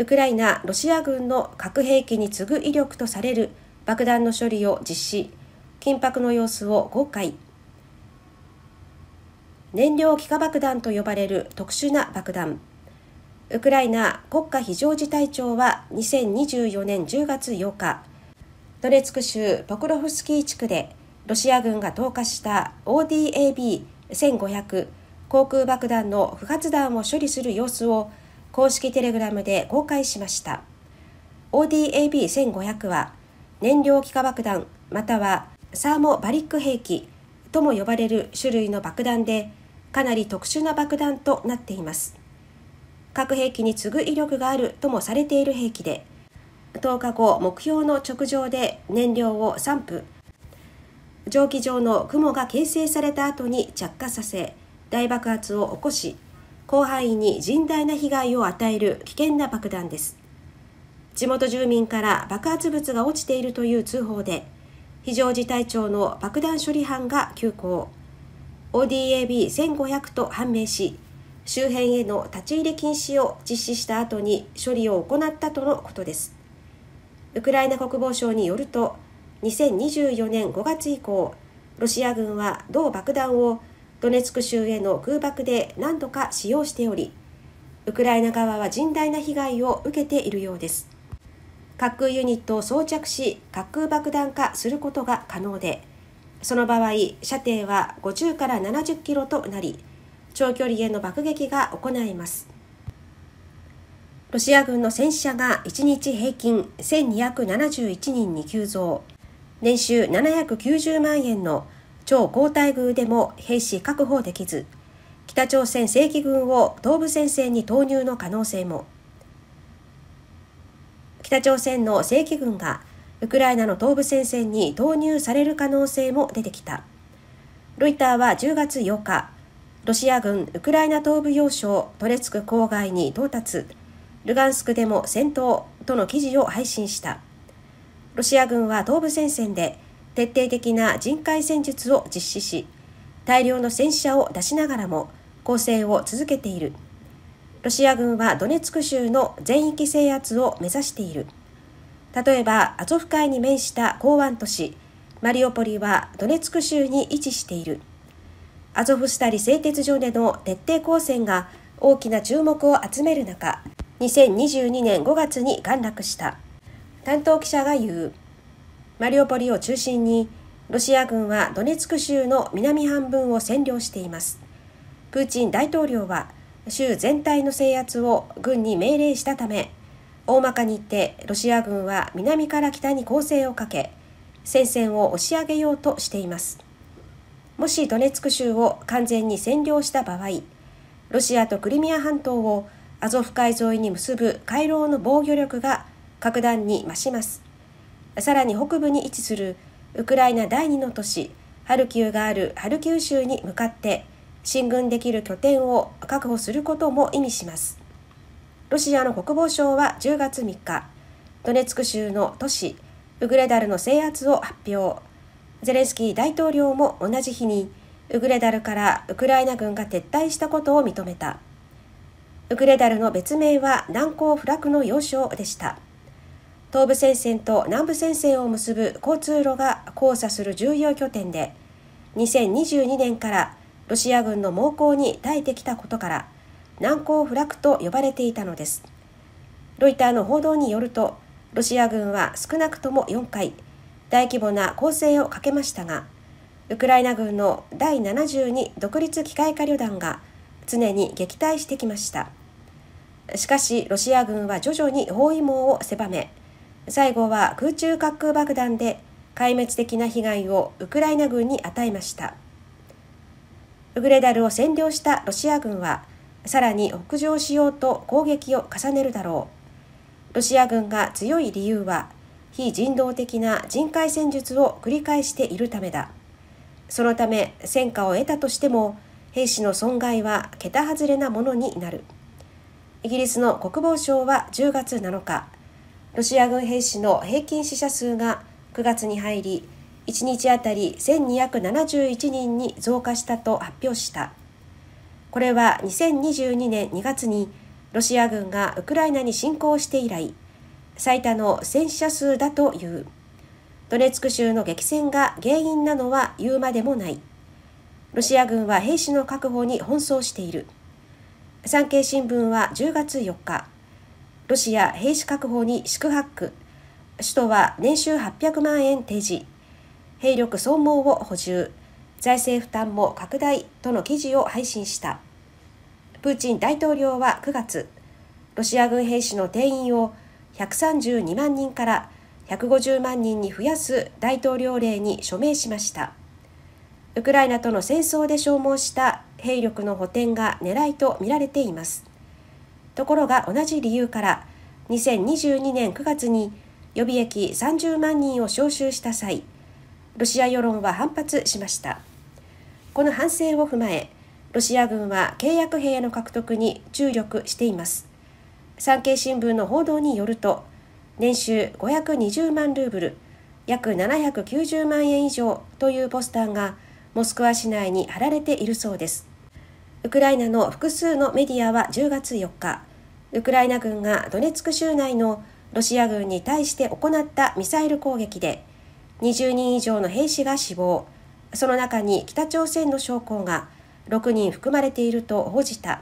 ウクライナ、ロシア軍の核兵器に次ぐ威力とされる爆弾の処理を実施、緊迫の様子を5回、燃料気化爆弾と呼ばれる特殊な爆弾、ウクライナ国家非常事態庁は2024年10月8日、ドネツク州ポクロフスキー地区でロシア軍が投下した ODAB1500 航空爆弾の不発弾を処理する様子を公式テレグラムで公開しました ODAB1500 は燃料気化爆弾またはサーモバリック兵器とも呼ばれる種類の爆弾でかなり特殊な爆弾となっています核兵器に次ぐ威力があるともされている兵器で10日後目標の直上で燃料を散布蒸気状の雲が形成された後に着火させ大爆発を起こし広範囲に甚大な被害を与える危険な爆弾です地元住民から爆発物が落ちているという通報で非常事態庁の爆弾処理班が急行 ODAB1500 と判明し周辺への立ち入り禁止を実施した後に処理を行ったとのことですウクライナ国防省によると2024年5月以降ロシア軍は同爆弾をドネツク州への空爆で何度か使用しており、ウクライナ側は甚大な被害を受けているようです。滑空ユニットを装着し、滑空爆弾化することが可能で、その場合、射程は50から70キロとなり、長距離への爆撃が行えます。ロシア軍の戦死者が1日平均1271人に急増、年収790万円の超交代宮でも兵士確保できず北朝鮮正規軍を東部戦線に投入の可能性も北朝鮮の正規軍がウクライナの東部戦線に投入される可能性も出てきたロイターは10月8日ロシア軍ウクライナ東部要衝トレツク郊外に到達ルガンスクでも戦闘との記事を配信したロシア軍は東部戦線で徹底的な人海戦術を実施し大量の戦死者を出しながらも攻勢を続けているロシア軍はドネツク州の全域制圧を目指している例えばアゾフ海に面した港湾都市マリオポリはドネツク州に位置しているアゾフスタリ製鉄所での徹底抗戦が大きな注目を集める中2022年5月に陥落した担当記者が言うマリオポリを中心にロシア軍はドネツク州の南半分を占領していますプーチン大統領は州全体の制圧を軍に命令したため大まかに言ってロシア軍は南から北に攻勢をかけ戦線を押し上げようとしていますもしドネツク州を完全に占領した場合ロシアとクリミア半島をアゾフ海沿いに結ぶ回廊の防御力が格段に増しますさらに北部に位置するウクライナ第2の都市ハルキウがあるハルキウ州に向かって進軍できる拠点を確保することも意味しますロシアの国防省は10月3日ドネツク州の都市ウグレダルの制圧を発表ゼレンスキー大統領も同じ日にウグレダルからウクライナ軍が撤退したことを認めたウクレダルの別名は難攻不落の要衝でした東部戦線と南部戦線を結ぶ交通路が交差する重要拠点で2022年からロシア軍の猛攻に耐えてきたことから難攻不落と呼ばれていたのですロイターの報道によるとロシア軍は少なくとも4回大規模な攻勢をかけましたがウクライナ軍の第72独立機械化旅団が常に撃退してきましたしかしロシア軍は徐々に包囲網を狭め最後は空中滑空爆弾で壊滅的な被害をウクライナ軍に与えましたウグレダルを占領したロシア軍はさらに北上しようと攻撃を重ねるだろうロシア軍が強い理由は非人道的な人海戦術を繰り返しているためだそのため戦果を得たとしても兵士の損害は桁外れなものになるイギリスの国防省は10月7日ロシア軍兵士の平均死者数が9月に入り1日あたり1271人に増加したと発表したこれは2022年2月にロシア軍がウクライナに侵攻して以来最多の戦死者数だというドネツク州の激戦が原因なのは言うまでもないロシア軍は兵士の確保に奔走している産経新聞は10月4日ロシア兵士確保に四苦八苦首都は年収800万円提示兵力損耗を補充財政負担も拡大との記事を配信したプーチン大統領は9月ロシア軍兵士の定員を132万人から150万人に増やす大統領令に署名しましたウクライナとの戦争で消耗した兵力の補填が狙いとみられていますところが同じ理由から2022年9月に予備役30万人を招集した際ロシア世論は反発しましたこの反省を踏まえロシア軍は契約兵の獲得に注力しています産経新聞の報道によると年収520万ルーブル約790万円以上というポスターがモスクワ市内に貼られているそうですウクライナの複数のメディアは10月4日ウクライナ軍がドネツク州内のロシア軍に対して行ったミサイル攻撃で20人以上の兵士が死亡その中に北朝鮮の将校が6人含まれていると報じた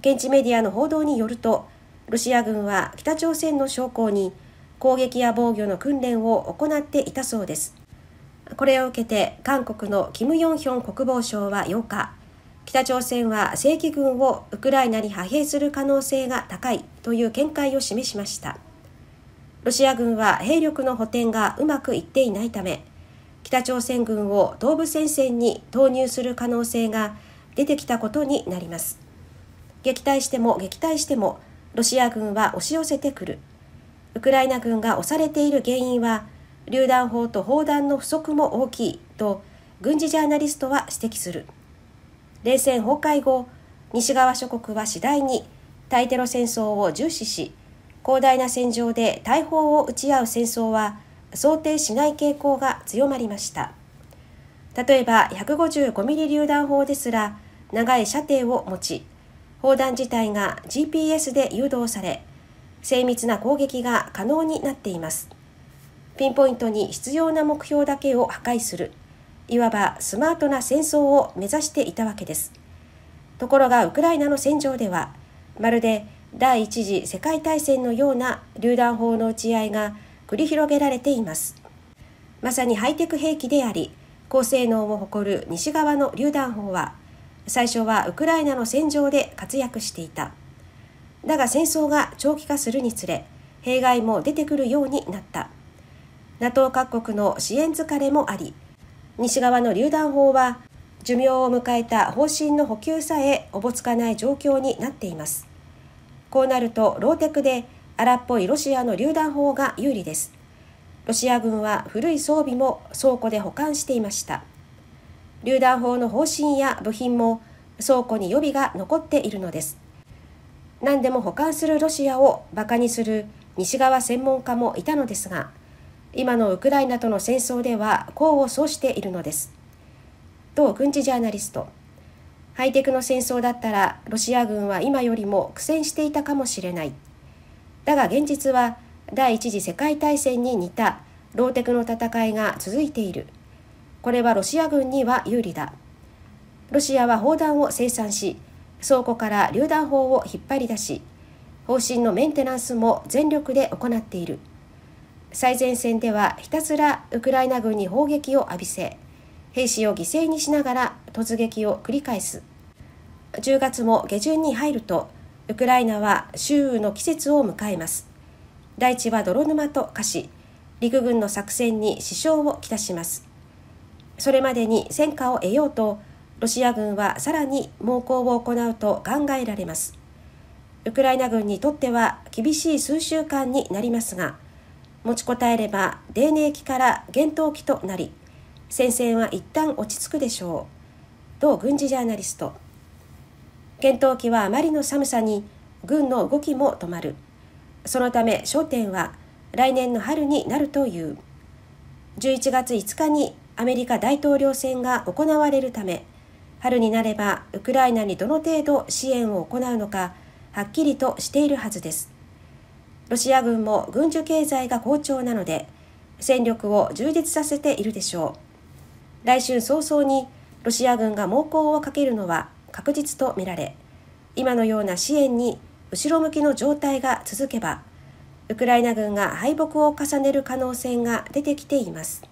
現地メディアの報道によるとロシア軍は北朝鮮の将校に攻撃や防御の訓練を行っていたそうですこれを受けて韓国のキム・ヨンヒョン国防相は8日北朝鮮は正規軍をウクライナに派兵する可能性が高いという見解を示しましたロシア軍は兵力の補填がうまくいっていないため北朝鮮軍を東部戦線に投入する可能性が出てきたことになります撃退しても撃退してもロシア軍は押し寄せてくるウクライナ軍が押されている原因は榴弾砲と砲弾の不足も大きいと軍事ジャーナリストは指摘する。冷戦崩壊後西側諸国は次第に対テロ戦争を重視し広大な戦場で大砲を撃ち合う戦争は想定しない傾向が強まりました例えば 155mm 榴弾砲ですら長い射程を持ち砲弾自体が GPS で誘導され精密な攻撃が可能になっていますピンポイントに必要な目標だけを破壊するいわばスマートな戦争を目指していたわけですところがウクライナの戦場ではまるで第一次世界大戦のような榴弾砲の打ち合いが繰り広げられていますまさにハイテク兵器であり高性能を誇る西側の榴弾砲は最初はウクライナの戦場で活躍していただが戦争が長期化するにつれ弊害も出てくるようになった NATO 各国の支援疲れもあり西側の榴弾砲は寿命を迎えた方針の補給さえおぼつかない状況になっていますこうなるとローテクで荒っぽいロシアの榴弾砲が有利ですロシア軍は古い装備も倉庫で保管していました榴弾砲の方針や部品も倉庫に予備が残っているのです何でも保管するロシアをバカにする西側専門家もいたのですが今のウクライナとの戦争では功を奏しているのです。と軍事ジャーナリスト。ハイテクの戦争だったらロシア軍は今よりも苦戦していたかもしれない。だが現実は第一次世界大戦に似たローテクの戦いが続いている。これはロシア軍には有利だ。ロシアは砲弾を生産し、倉庫から榴弾砲を引っ張り出し、方針のメンテナンスも全力で行っている。最前線ではひたすらウクライナ軍に砲撃を浴びせ兵士を犠牲にしながら突撃を繰り返す10月も下旬に入るとウクライナは周囲の季節を迎えます大地は泥沼と化し陸軍の作戦に支障をきたしますそれまでに戦果を得ようとロシア軍はさらに猛攻を行うと考えられますウクライナ軍にとっては厳しい数週間になりますが持ちこたえれば定年期から厳冬期となり戦線は一旦落ち着くでしょう同軍事ジャーナリスト厳冬期はあまりの寒さに軍の動きも止まるそのため焦点は来年の春になるという11月5日にアメリカ大統領選が行われるため春になればウクライナにどの程度支援を行うのかはっきりとしているはずですロシア軍も軍需経済が好調なので、戦力を充実させているでしょう。来週早々にロシア軍が猛攻をかけるのは確実とみられ、今のような支援に後ろ向きの状態が続けば、ウクライナ軍が敗北を重ねる可能性が出てきています。